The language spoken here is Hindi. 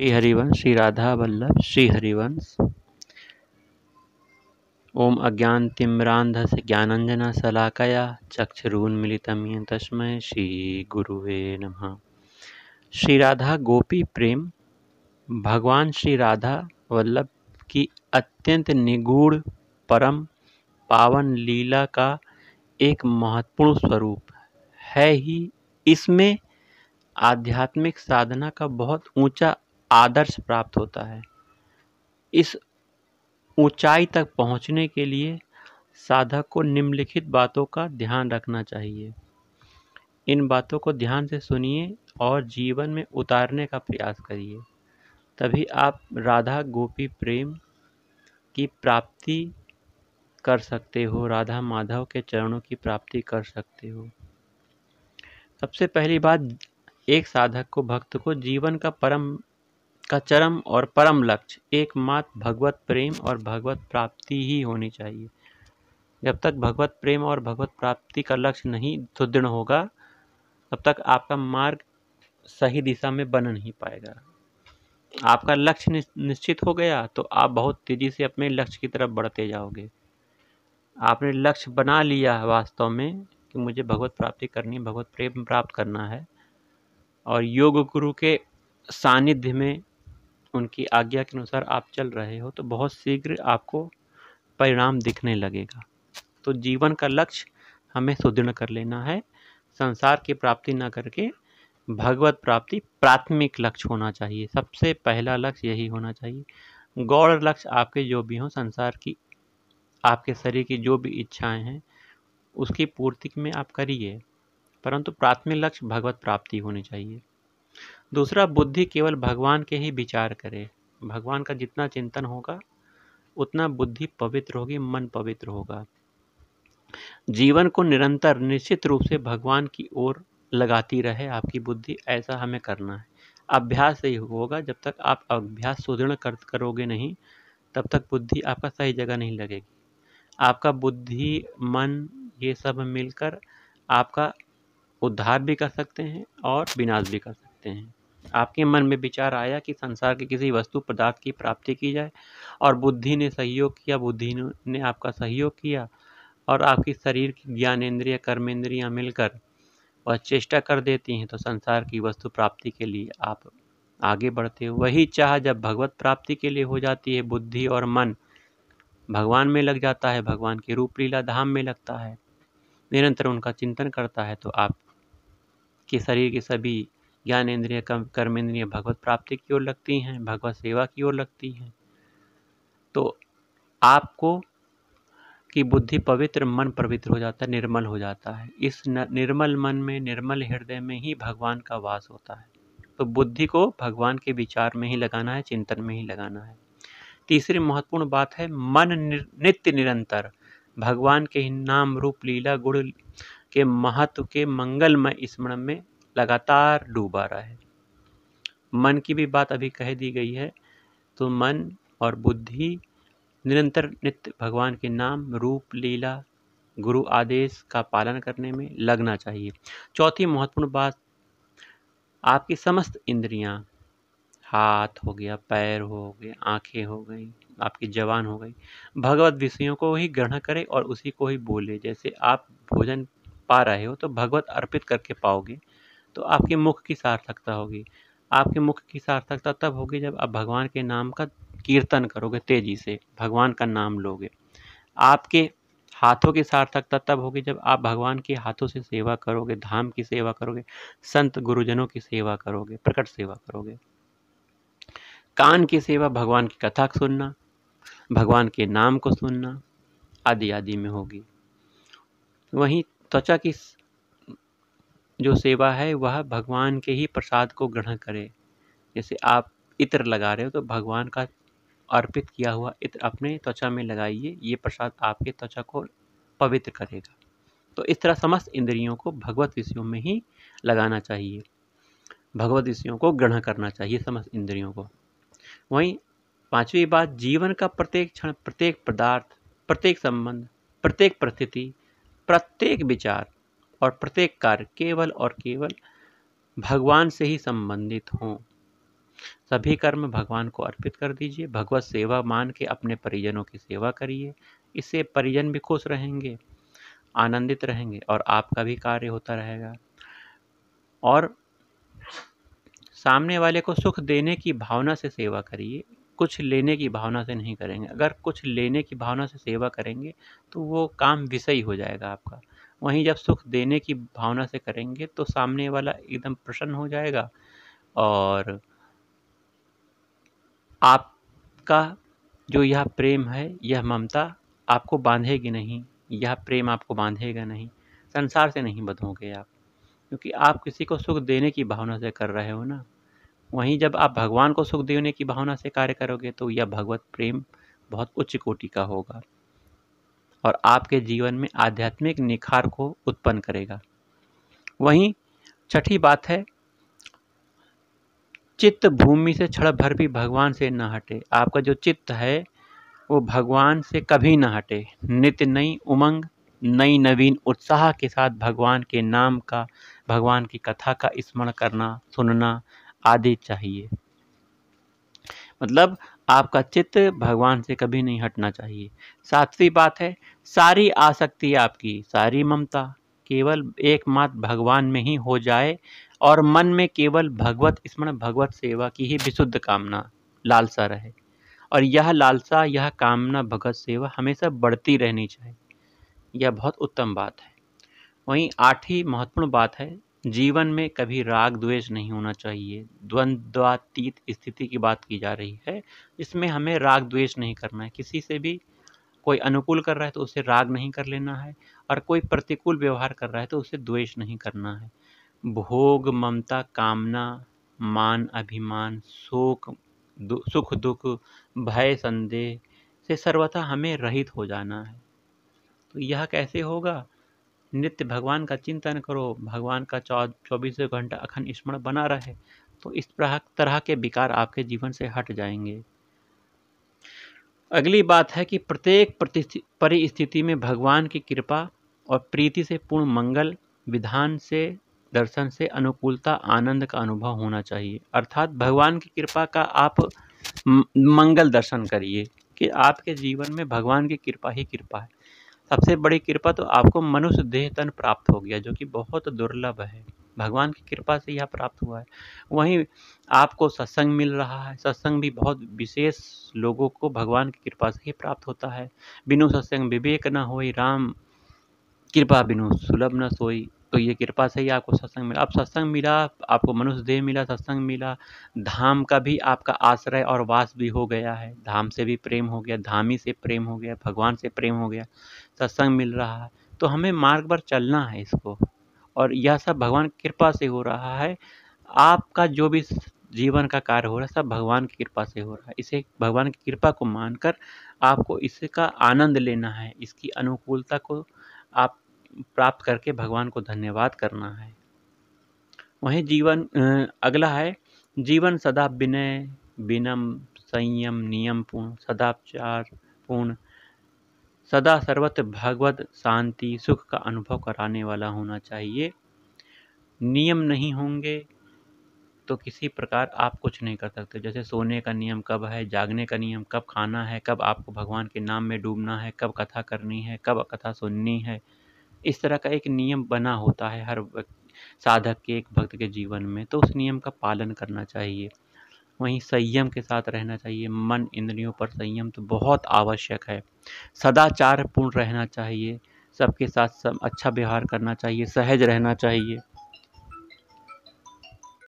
श्री हरिवंश श्री राधा वल्लभ श्री हरिवंश ओम अज्ञान तिम्रांध से ज्ञानंजना चक्षरून चक्षुरून्मिलितम ये तस्मय श्री गुरुवे नमः श्री राधा गोपी प्रेम भगवान श्री राधा वल्लभ की अत्यंत निगूढ़ परम पावन लीला का एक महत्वपूर्ण स्वरूप है ही इसमें आध्यात्मिक साधना का बहुत ऊंचा आदर्श प्राप्त होता है इस ऊंचाई तक पहुंचने के लिए साधक को निम्नलिखित बातों का ध्यान रखना चाहिए इन बातों को ध्यान से सुनिए और जीवन में उतारने का प्रयास करिए तभी आप राधा गोपी प्रेम की प्राप्ति कर सकते हो राधा माधव के चरणों की प्राप्ति कर सकते हो सबसे पहली बात एक साधक को भक्त को जीवन का परम का चरम और परम लक्ष्य एकमात्र भगवत प्रेम और भगवत प्राप्ति ही होनी चाहिए जब तक भगवत प्रेम और भगवत प्राप्ति का लक्ष्य नहीं सुदृढ़ होगा तब तक आपका मार्ग सही दिशा में बन नहीं पाएगा आपका लक्ष्य निश्चित हो गया तो आप बहुत तेज़ी से अपने लक्ष्य की तरफ बढ़ते जाओगे आपने लक्ष्य बना लिया है वास्तव में कि मुझे भगवत प्राप्ति करनी है भगवत प्रेम प्राप्त करना है और योग गुरु के सानिध्य में उनकी आज्ञा के अनुसार आप चल रहे हो तो बहुत शीघ्र आपको परिणाम दिखने लगेगा तो जीवन का लक्ष्य हमें सुदृढ़ कर लेना है संसार की प्राप्ति न करके भगवत प्राप्ति प्राथमिक लक्ष्य होना चाहिए सबसे पहला लक्ष्य यही होना चाहिए गौड़ लक्ष्य आपके जो भी हों संसार की आपके शरीर की जो भी इच्छाएं हैं उसकी पूर्ति में आप करिए परंतु प्राथमिक लक्ष्य भगवत प्राप्ति होनी चाहिए दूसरा बुद्धि केवल भगवान के ही विचार करे भगवान का जितना चिंतन होगा उतना बुद्धि पवित्र होगी मन पवित्र होगा जीवन को निरंतर निश्चित रूप से भगवान की ओर लगाती रहे आपकी बुद्धि ऐसा हमें करना है अभ्यास से ही होगा जब तक आप अभ्यास सुदृढ़ कर करोगे नहीं तब तक बुद्धि आपका सही जगह नहीं लगेगी आपका बुद्धि मन ये सब मिलकर आपका उद्धार भी कर सकते हैं और विनाश भी कर सकते हैं आपके मन में विचार आया कि संसार के किसी वस्तु पदार्थ की प्राप्ति की जाए और बुद्धि ने सहयोग किया बुद्धि ने आपका सहयोग किया और आपकी शरीर की ज्ञानेन्द्रिय कर्मेंद्रियाँ मिलकर वह चेष्टा कर देती हैं तो संसार की वस्तु प्राप्ति के लिए आप आगे बढ़ते हो वही चाह जब भगवत प्राप्ति के लिए हो जाती है बुद्धि और मन भगवान में लग जाता है भगवान के रूप लीला धाम में लगता है निरंतर उनका चिंतन करता है तो आप के शरीर के सभी ज्ञान इंद्रिय कर्म इंद्रिय भगवत प्राप्ति की ओर लगती हैं भगवत सेवा की ओर लगती हैं तो आपको की बुद्धि पवित्र मन पवित्र हो जाता है निर्मल हो जाता है इस निर्मल मन में निर्मल हृदय में ही भगवान का वास होता है तो बुद्धि को भगवान के विचार में ही लगाना है चिंतन में ही लगाना है तीसरी महत्वपूर्ण बात है मन नित्य निरंतर भगवान के नाम रूप लीला गुण के महत्व के मंगलमय स्मरण में लगातार डूबा रहा है मन की भी बात अभी कह दी गई है तो मन और बुद्धि निरंतर नित्य भगवान के नाम रूप लीला गुरु आदेश का पालन करने में लगना चाहिए चौथी महत्वपूर्ण बात आपकी समस्त इंद्रियां हाथ हो गया पैर हो गए आंखें हो गई आपकी जवान हो गई भगवत विषयों को ही ग्रहण करें और उसी को ही बोले जैसे आप भोजन पा रहे हो तो भगवत अर्पित करके पाओगे तो आपके मुख की सार्थकता होगी आपके मुख की सार्थकता तब होगी जब आप भगवान के नाम का कीर्तन करोगे तेजी से भगवान का नाम लोगे आपके हाथों की सार्थकता तब होगी जब आप भगवान के हाथों से सेवा करोगे धाम की सेवा करोगे संत गुरुजनों की सेवा करोगे प्रकट सेवा करोगे कान की सेवा भगवान की कथा सुनना भगवान के नाम को सुनना आदि आदि में होगी वहीं त्वचा की जो सेवा है वह भगवान के ही प्रसाद को ग्रहण करे जैसे आप इत्र लगा रहे हो तो भगवान का अर्पित किया हुआ इत्र अपने त्वचा में लगाइए ये प्रसाद आपके त्वचा को पवित्र करेगा तो इस तरह समस्त इंद्रियों को भगवत विषयों में ही लगाना चाहिए भगवत विषयों को ग्रहण करना चाहिए समस्त इंद्रियों को वहीं पांचवी बात जीवन का प्रत्येक क्षण प्रत्येक पदार्थ प्रत्येक संबंध प्रत्येक परिस्थिति प्रत्येक विचार और प्रत्येक कार्य केवल और केवल भगवान से ही संबंधित हों सभी कर्म भगवान को अर्पित कर दीजिए भगवत सेवा मान के अपने परिजनों की सेवा करिए इससे परिजन भी खुश रहेंगे आनंदित रहेंगे और आपका भी कार्य होता रहेगा और सामने वाले को सुख देने की भावना से सेवा करिए कुछ लेने की भावना से नहीं करेंगे अगर कुछ लेने की भावना से सेवा करेंगे तो वो काम विषय हो जाएगा आपका वहीं जब सुख देने की भावना से करेंगे तो सामने वाला एकदम प्रसन्न हो जाएगा और आपका जो यह प्रेम है यह ममता आपको बांधेगी नहीं यह प्रेम आपको बांधेगा नहीं संसार से नहीं बधोगे आप क्योंकि आप किसी को सुख देने की भावना से कर रहे हो ना वहीं जब आप भगवान को सुख देने की भावना से कार्य करोगे तो यह भगवत प्रेम बहुत उच्च कोटि का होगा और आपके जीवन में आध्यात्मिक निखार को उत्पन्न करेगा वहीं छठी बात है चित्त भूमि से छड़ भर भी भगवान से न हटे आपका जो चित्त है वो भगवान से कभी न हटे नित्य नई उमंग नई नवीन उत्साह के साथ भगवान के नाम का भगवान की कथा का स्मरण करना सुनना आदि चाहिए मतलब आपका चित्त भगवान से कभी नहीं हटना चाहिए सातवीं बात है सारी आसक्ति आपकी सारी ममता केवल एकमात्र भगवान में ही हो जाए और मन में केवल भगवत स्मरण भगवत सेवा की ही विशुद्ध कामना लालसा रहे और यह लालसा यह कामना भगवत सेवा हमेशा बढ़ती रहनी चाहिए यह बहुत उत्तम बात है वहीं आठवीं महत्वपूर्ण बात है जीवन में कभी राग द्वेष नहीं होना चाहिए द्वंद्वातीत स्थिति की बात की जा रही है इसमें हमें राग द्वेष नहीं करना है किसी से भी कोई अनुकूल कर रहा है तो उसे राग नहीं कर लेना है और कोई प्रतिकूल व्यवहार कर रहा है तो उसे द्वेष नहीं करना है भोग ममता कामना मान अभिमान शोक दु, सुख दुख भय संदेह से सर्वथा हमें रहित हो जाना है तो यह कैसे होगा नित्य भगवान का चिंतन करो भगवान का चौ चौबीसों घंटा अखंड स्मरण बना रहे तो इस तरह के विकार आपके जीवन से हट जाएंगे अगली बात है कि प्रत्येक परिस्थिति में भगवान की कृपा और प्रीति से पूर्ण मंगल विधान से दर्शन से अनुकूलता आनंद का अनुभव होना चाहिए अर्थात भगवान की कृपा का आप मंगल दर्शन करिए कि आपके जीवन में भगवान की कृपा ही कृपा है सबसे बड़ी कृपा तो आपको मनुष्य देह तन प्राप्त हो गया जो कि बहुत दुर्लभ है भगवान की कृपा से यह प्राप्त हुआ है वहीं आपको सत्संग मिल रहा है सत्संग भी बहुत विशेष लोगों को भगवान की कृपा से ही प्राप्त होता है बिनु सत्संग विवेक न होई राम कृपा बिनु सुलभ न सोई तो ये कृपा से ही आपको सत्संग मिला अब सत्संग मिला आपको मनुष्य देह मिला सत्संग मिला धाम का भी आपका आश्रय और वास भी हो गया है धाम से भी प्रेम हो गया धामी से प्रेम हो गया भगवान से प्रेम हो गया सत्संग मिल रहा है तो हमें मार्ग पर चलना है इसको और यह सब भगवान कृपा से हो रहा है आपका जो भी जीवन का कार्य हो रहा है सब भगवान की कृपा से हो रहा है इसे भगवान की कृपा को मानकर आपको इसका आनंद लेना है इसकी अनुकूलता को आप प्राप्त करके भगवान को धन्यवाद करना है वहीं जीवन अगला है जीवन सदा विनय विनम संयम नियम पूर्ण सदाचार पूर्ण सदा सर्वत्र भगवत शांति सुख का अनुभव कराने वाला होना चाहिए नियम नहीं होंगे तो किसी प्रकार आप कुछ नहीं कर सकते जैसे सोने का नियम कब है जागने का नियम कब खाना है कब आपको भगवान के नाम में डूबना है कब कथा करनी है कब कथा सुननी है इस तरह का एक नियम बना होता है हर साधक के एक भक्त के जीवन में तो उस नियम का पालन करना चाहिए वहीं संयम के साथ रहना चाहिए मन इंद्रियों पर संयम तो बहुत आवश्यक है सदाचार पूर्ण रहना चाहिए सबके साथ सब अच्छा व्यवहार करना चाहिए सहज रहना चाहिए